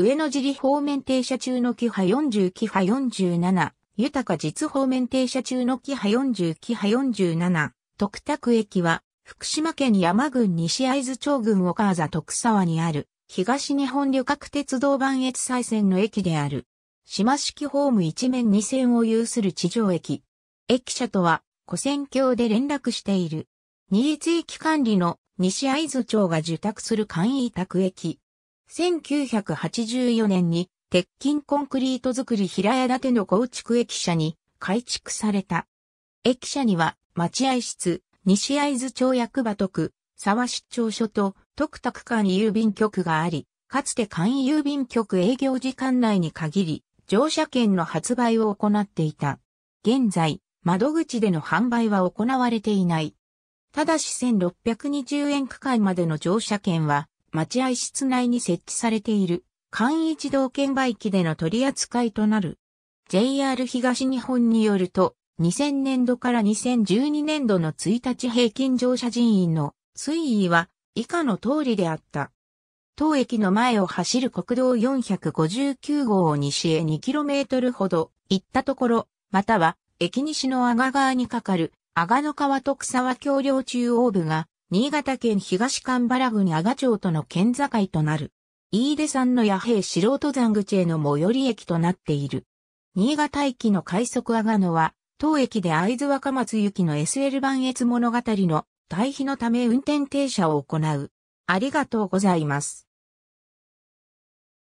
上野尻方面停車中のキハ40キハ47、豊か実方面停車中のキハ40キハ47、徳拓駅は、福島県山郡西会津町郡岡川徳沢にある、東日本旅客鉄道磐越西線の駅である。島式ホーム一面二線を有する地上駅。駅舎とは、古線橋で連絡している。新津駅管理の西会津町が受託する簡易宅駅。1984年に鉄筋コンクリート造り平屋建ての構築駅舎に改築された。駅舎には待合室、西合津町役場徳、沢市町所と徳田区間郵便局があり、かつて簡易郵便局営業時間内に限り、乗車券の発売を行っていた。現在、窓口での販売は行われていない。ただし1620円区間までの乗車券は待合室内に設置されている、易一道券売機での取り扱いとなる。JR 東日本によると、2000年度から2012年度の1日平均乗車人員の推移は以下の通りであった。当駅の前を走る国道459号を西へ 2km ほど行ったところ、または駅西の阿賀川に架かる阿賀の川と草和橋梁中央部が新潟県東神原郡阿賀町との県境となる。飯出山の野平素人山口への最寄り駅となっている。新潟駅の快速阿賀野は、当駅で会津若松行きの SL 版越物語の対比のため運転停車を行う。ありがとうございます。